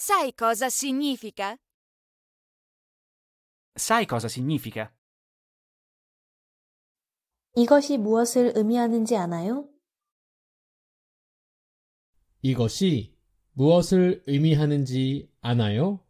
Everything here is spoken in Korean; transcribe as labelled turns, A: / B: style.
A: Sai cosa significa?
B: Sai cosa significa?
C: 이것이 무엇을 의미하는지 아나요?
D: 이것이 무엇을 의미하는지 아나요?